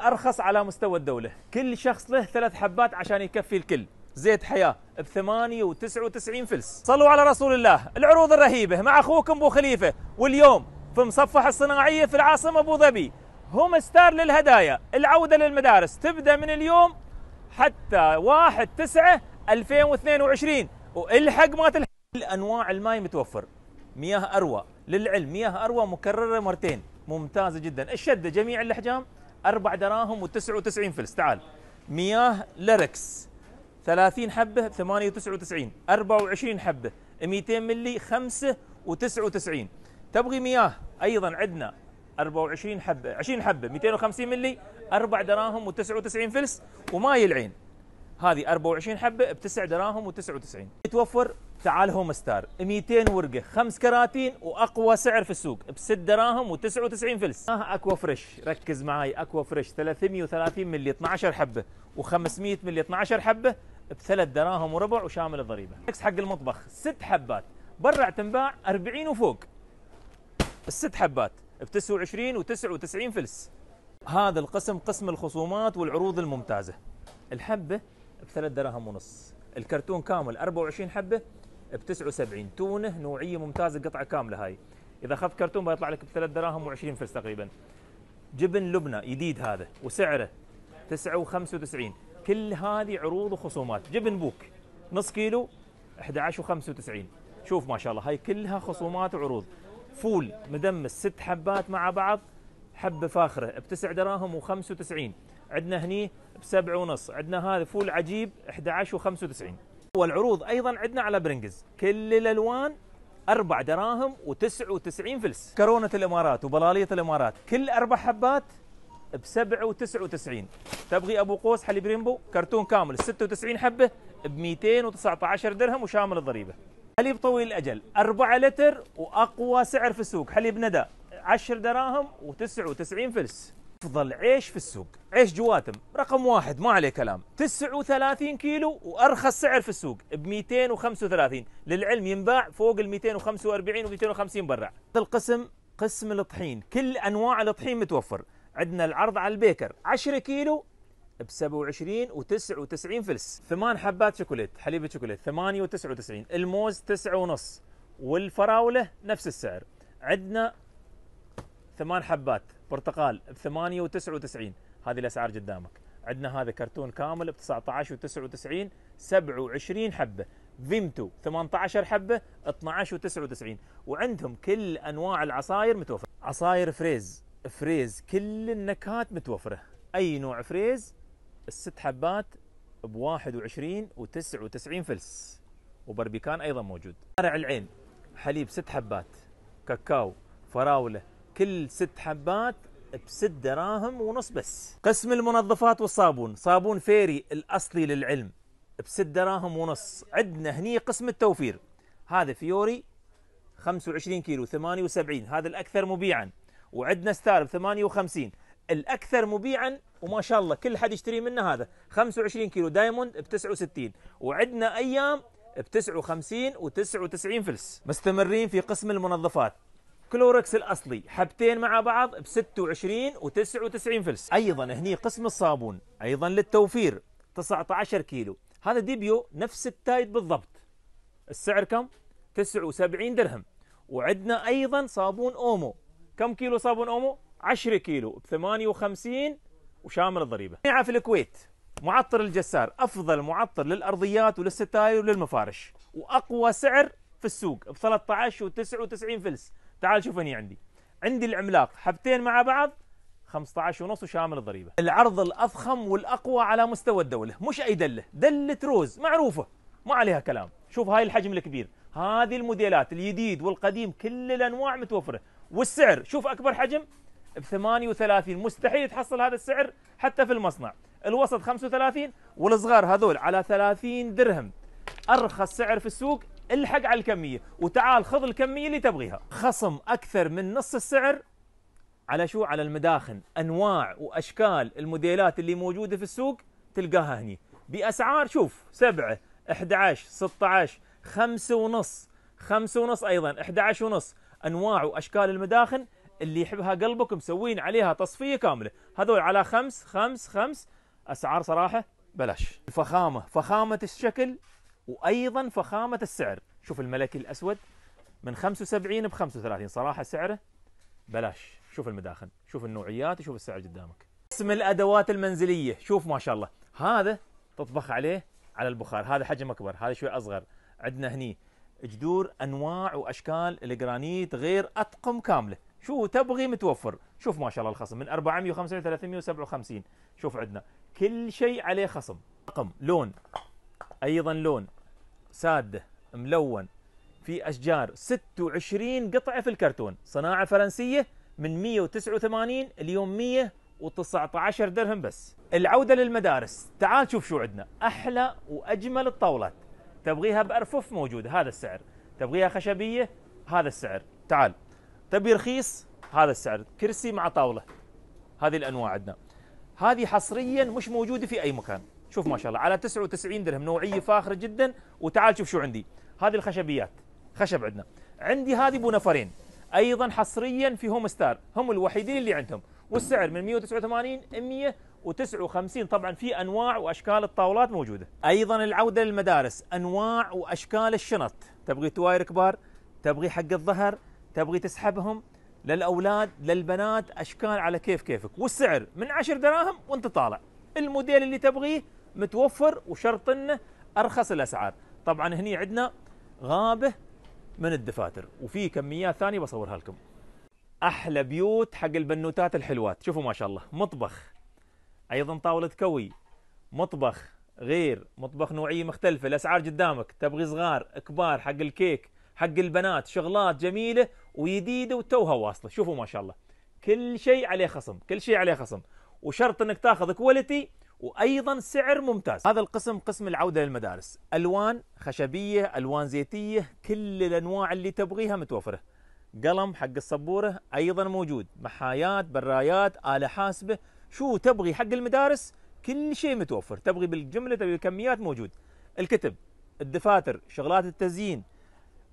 ارخص على مستوى الدوله كل شخص له ثلاث حبات عشان يكفي الكل زيت حياه ب 98 فلس صلوا على رسول الله العروض الرهيبه مع اخوكم ابو خليفه واليوم في مصفح الصناعيه في العاصمه ابو ظبي هم ستار للهدايا العوده للمدارس تبدا من اليوم حتى 1 9 2022 والحق ما تلحق كل انواع الماي متوفر مياه اروى للعلم مياه اروى مكرره مرتين ممتازه جدا الشده جميع الاحجام 4 دراهم و99 فلس تعال مياه لركس 30 حبة 98 24 حبة 200 ملي 5 و99 تبغي مياه أيضا عندنا 24 حبة 20 حبة 250 ملي 4 دراهم و99 فلس وماي العين هذه 24 حبه ب 9 دراهم و99 يتوفر تعال هوم ستار 200 ورقه 5 كراتين واقوى سعر في السوق ب 6 دراهم و99 فلس ها آه، اكوا فريش ركز معي اكوا فريش 330 ملي 12 حبه و500 ملي 12 حبه ب 3 دراهم وربع وشامل الضريبه نكس حق المطبخ 6 حبات برع تنباع 40 وفوق الست حبات ب 29 و99 فلس هذا القسم قسم الخصومات والعروض الممتازه الحبه بثلاث دراهم ونص الكرتون كامل 24 حبه ب 79 تونه نوعيه ممتازه قطعه كامله هاي اذا اخذت كرتون بيطلع لك بثلاث دراهم و20 فلس تقريبا جبن لبنى جديد هذا وسعره 9.95 كل هذه عروض وخصومات جبن بوك نص كيلو 11 و95 شوف ما شاء الله هاي كلها خصومات وعروض فول مدمس ست حبات مع بعض حبه فاخره ب 9 دراهم و95 عندنا هني بسبعة ونص عندنا هذا فول عجيب 11 و95 والعروض ايضا عندنا على برنجز كل الالوان أربع دراهم و99 فلس كرونة الإمارات وبلالية الإمارات كل أربع حبات ب و99 تبغي أبو قوس حليب ريمبو كرتون كامل 96 حبة ب 219 درهم وشامل الضريبة حليب طويل الأجل 4 لتر وأقوى سعر في السوق حليب ندى 10 دراهم و99 فلس افضل عيش في السوق عيش جواتم رقم واحد ما عليه كلام 39 كيلو وارخص سعر في السوق ب 235 للعلم ينباع فوق ال 245 و 250 برا هذا القسم قسم الطحين كل انواع الطحين متوفر عندنا العرض على البيكر 10 كيلو ب 27 و99 فلس ثمان حبات شوكولات حليب شوكولات 8 و99 الموز 9 ونص والفراوله نفس السعر عندنا ثمان حبات برتقال ب 8 و99 هذه الاسعار قدامك عندنا هذا كرتون كامل ب 19 و99 27 حبه فيمتو 18 حبه 12 و99 وعندهم كل انواع العصاير متوفره عصاير فريز فريز كل النكهات متوفره اي نوع فريز الست حبات ب 21 و99 فلس وبربيكان ايضا موجود شارع العين حليب ست حبات كاكاو فراوله كل ست حبات بست دراهم ونص بس قسم المنظفات والصابون صابون فيري الأصلي للعلم بست دراهم ونص عندنا هني قسم التوفير هذا فيوري 25 كيلو 78 هذا الأكثر مبيعا وعندنا ستار ب 58 الأكثر مبيعا وما شاء الله كل حد يشتري منه هذا 25 كيلو دايموند ب 69 وعندنا أيام ب 59 و99 فلس مستمرين في قسم المنظفات كلوركس الاصلي حبتين مع بعض ب 26 و99 فلس ايضا هني قسم الصابون ايضا للتوفير 19 كيلو هذا ديبيو نفس التايد بالضبط السعر كم 79 درهم وعندنا ايضا صابون اومو كم كيلو صابون اومو 10 كيلو ب 58 وشامل الضريبه صناعه في الكويت معطر الجسار افضل معطر للارضيات وللستاير وللمفارش واقوى سعر في السوق ب 13 و99 فلس تعال شوف اني عندي عندي العملاق حبتين مع بعض 15 ونص وشامل الضريبة العرض الأضخم والأقوى على مستوى الدولة مش أي دلة دلة روز معروفة ما عليها كلام شوف هاي الحجم الكبير هذه الموديلات الجديد والقديم كل الأنواع متوفرة والسعر شوف أكبر حجم ب 38 مستحيل تحصل هذا السعر حتى في المصنع الوسط 35 والصغار هذول على 30 درهم أرخص سعر في السوق الحق على الكميه وتعال خذ الكميه اللي تبغيها خصم اكثر من نص السعر على شو على المداخن انواع واشكال الموديلات اللي موجوده في السوق تلقاها هني باسعار شوف 7 11 16 5 ونص 5 ونص ايضا 11 ونص انواع واشكال المداخن اللي يحبها قلبك مسوين عليها تصفيه كامله هذول على خمس خمس خمس اسعار صراحه بلاش الفخامه فخامه الشكل وأيضا فخامة السعر شوف الملكي الأسود من 75 ب 35 صراحة سعره بلاش شوف المداخن شوف النوعيات شوف السعر قدامك اسم الأدوات المنزلية شوف ما شاء الله هذا تطبخ عليه على البخار هذا حجم أكبر هذا شوي أصغر عندنا هني جذور أنواع وأشكال الجرانيت غير أطقم كاملة شو تبغي متوفر شوف ما شاء الله الخصم من 405 ل 357 شوف عندنا كل شيء عليه خصم رقم لون ايضا لون سادة ملون في أشجار 26 قطعة في الكرتون صناعة فرنسية من 189 اليوم 119 درهم بس العودة للمدارس تعال شوف شو عندنا أحلى وأجمل الطاولات تبغيها بأرفف موجودة هذا السعر تبغيها خشبية هذا السعر تعال تبي رخيص هذا السعر كرسي مع طاولة هذه الأنواع عندنا هذه حصريا مش موجودة في أي مكان شوف ما شاء الله على 99 درهم نوعيه فاخره جدا وتعال شوف شو عندي هذه الخشبيات خشب عندنا عندي هذه بو نفرين ايضا حصريا في هوم ستار هم الوحيدين اللي عندهم والسعر من 189 159 طبعا في انواع واشكال الطاولات موجوده ايضا العوده للمدارس انواع واشكال الشنط تبغي تواير كبار تبغي حق الظهر تبغي تسحبهم للاولاد للبنات اشكال على كيف كيفك والسعر من 10 دراهم وانت طالع الموديل اللي تبغيه متوفر وشرط انه ارخص الاسعار طبعا هني عندنا غابه من الدفاتر وفي كميات ثانيه بصورها لكم احلى بيوت حق البنوتات الحلوات شوفوا ما شاء الله مطبخ ايضا طاوله كوي مطبخ غير مطبخ نوعيه مختلفه الاسعار قدامك تبغي صغار كبار حق الكيك حق البنات شغلات جميله وجديده وتوها واصله شوفوا ما شاء الله كل شيء عليه خصم كل شيء عليه خصم وشرط انك تاخذ كواليتي وايضا سعر ممتاز هذا القسم قسم العوده للمدارس الوان خشبيه الوان زيتيه كل الانواع اللي تبغيها متوفره قلم حق السبوره ايضا موجود محايات برايات اله حاسبه شو تبغي حق المدارس كل شيء متوفر تبغي بالجمله تبغي بالكميات موجود الكتب الدفاتر شغلات التزيين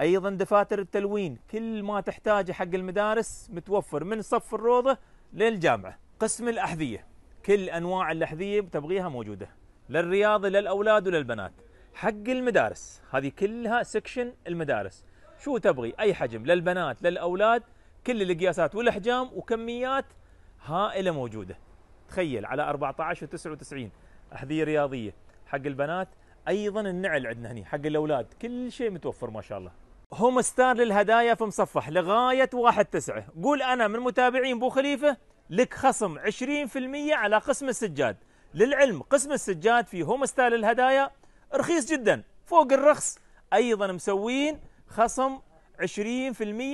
ايضا دفاتر التلوين كل ما تحتاجه حق المدارس متوفر من صف الروضه للجامعه قسم الاحذيه كل انواع اللحذيه تبغيها موجوده للرياضي للاولاد وللبنات حق المدارس هذه كلها سكشن المدارس شو تبغي اي حجم للبنات للاولاد كل القياسات والاحجام وكميات هائله موجوده تخيل على 14 و99 احذيه رياضيه حق البنات ايضا النعل عندنا هنا حق الاولاد كل شيء متوفر ما شاء الله هوم ستار للهدايا في مصفح لغايه 1 9 قول انا من متابعين بو خليفه لك خصم 20% على قسم السجاد للعلم قسم السجاد في هوم ستايل الهدايا رخيص جدا فوق الرخص ايضا مسوين خصم 20%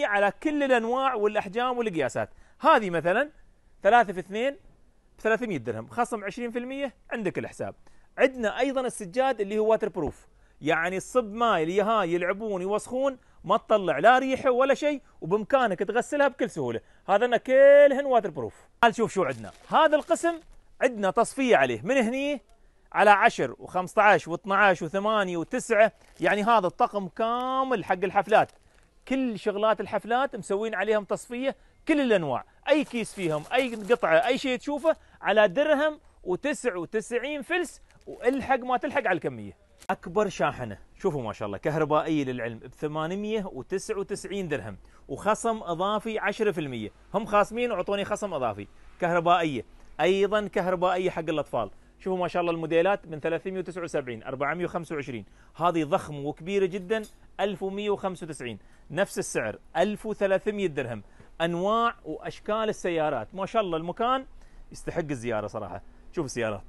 على كل الانواع والاحجام والقياسات هذه مثلا 3 في 2 ب 300 درهم خصم 20% عندك الحساب عندنا ايضا السجاد اللي هو واتر بروف يعني الصب ماي اللي هاي يلعبون يوسخون ما تطلع لا ريحه ولا شيء وبامكانك تغسلها بكل سهوله هذا كلهن واتر بروف تعال شوف شو عندنا هذا القسم عندنا تصفيه عليه من هني على 10 و15 و12 و8 و9 يعني هذا الطقم كامل حق الحفلات كل شغلات الحفلات مسوين عليهم تصفيه كل الانواع اي كيس فيهم اي قطعه اي شيء تشوفه على درهم و99 فلس والحق ما تلحق على الكميه اكبر شاحنه شوفوا ما شاء الله كهربائيه للعلم ب 899 درهم وخصم اضافي 10% هم خاصمين وعطوني خصم اضافي كهربائيه ايضا كهربائيه حق الاطفال شوفوا ما شاء الله الموديلات من 379 425 هذه ضخم وكبيره جدا 1195 نفس السعر 1300 درهم انواع واشكال السيارات ما شاء الله المكان يستحق الزياره صراحه شوف السيارات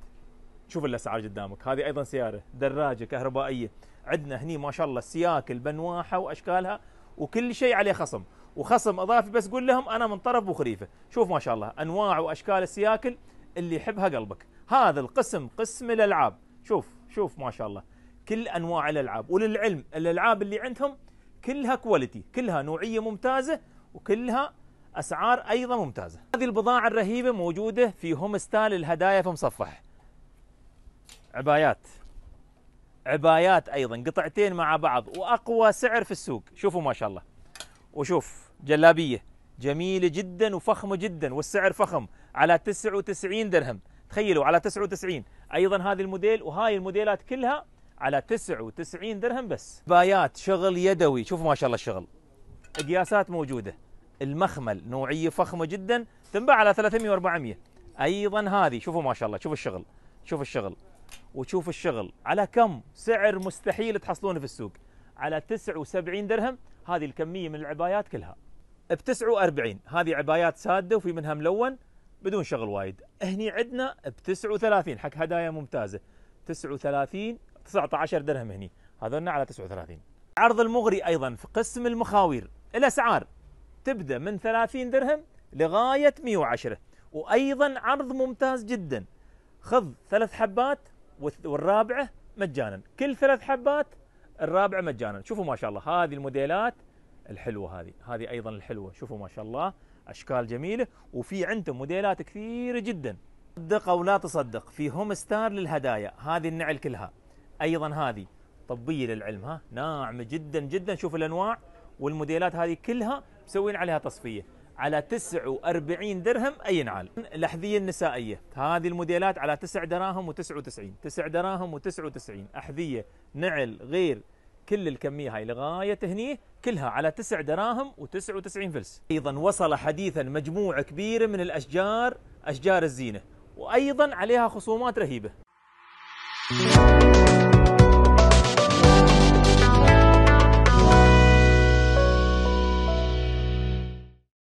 شوف الاسعار قدامك هذه ايضا سياره دراجه كهربائيه عندنا هني ما شاء الله السياكل بنواحه واشكالها وكل شيء عليه خصم وخصم اضافي بس قول لهم انا من طرف ابو خريفه شوف ما شاء الله انواع واشكال السياكل اللي يحبها قلبك هذا القسم قسم الالعاب شوف شوف ما شاء الله كل انواع الالعاب وللعلم الالعاب اللي عندهم كلها كواليتي كلها نوعيه ممتازه وكلها اسعار ايضا ممتازه هذه البضاعه الرهيبه موجوده في هوم ستايل الهدايا في مصفح عبايات عبايات ايضا قطعتين مع بعض واقوى سعر في السوق شوفوا ما شاء الله وشوف جلابيه جميله جدا وفخمه جدا والسعر فخم على 99 درهم تخيلوا على 99 ايضا هذه الموديل وهاي الموديلات كلها على 99 درهم بس عبايات شغل يدوي شوفوا ما شاء الله الشغل قياسات موجوده المخمل نوعيه فخمه جدا تنباع على 300 و400 ايضا هذه شوفوا ما شاء الله شوفوا الشغل شوفوا الشغل وتشوف الشغل على كم سعر مستحيل تحصلونه في السوق على 79 درهم هذه الكمية من العبايات كلها ب 49 هذه عبايات سادة وفي منها ملون بدون شغل وايد هني عندنا ب 39 حق هدايا ممتازة 39 19 درهم هني هذولنا على 39 عرض المغري أيضا في قسم المخاوير الأسعار تبدأ من 30 درهم لغاية 110 وأيضا عرض ممتاز جدا خذ ثلاث حبات والرابعه مجانا كل ثلاث حبات الرابعه مجانا شوفوا ما شاء الله هذه الموديلات الحلوه هذه هذه ايضا الحلوه شوفوا ما شاء الله اشكال جميله وفي عندهم موديلات كثيره جدا صدق او لا تصدق في هوم ستار للهدايا هذه النعل كلها ايضا هذه طبيه للعلم ها ناعمه جدا جدا شوف الانواع والموديلات هذه كلها مسوين عليها تصفيه على 49 درهم أي نعال الأحذية النسائية هذه الموديلات على 9 دراهم و99 9 دراهم و99 أحذية نعل غير كل الكمية هاي لغاية هني كلها على 9 دراهم و99 فلس أيضا وصل حديثا مجموعة كبيرة من الأشجار أشجار الزينة وأيضا عليها خصومات رهيبة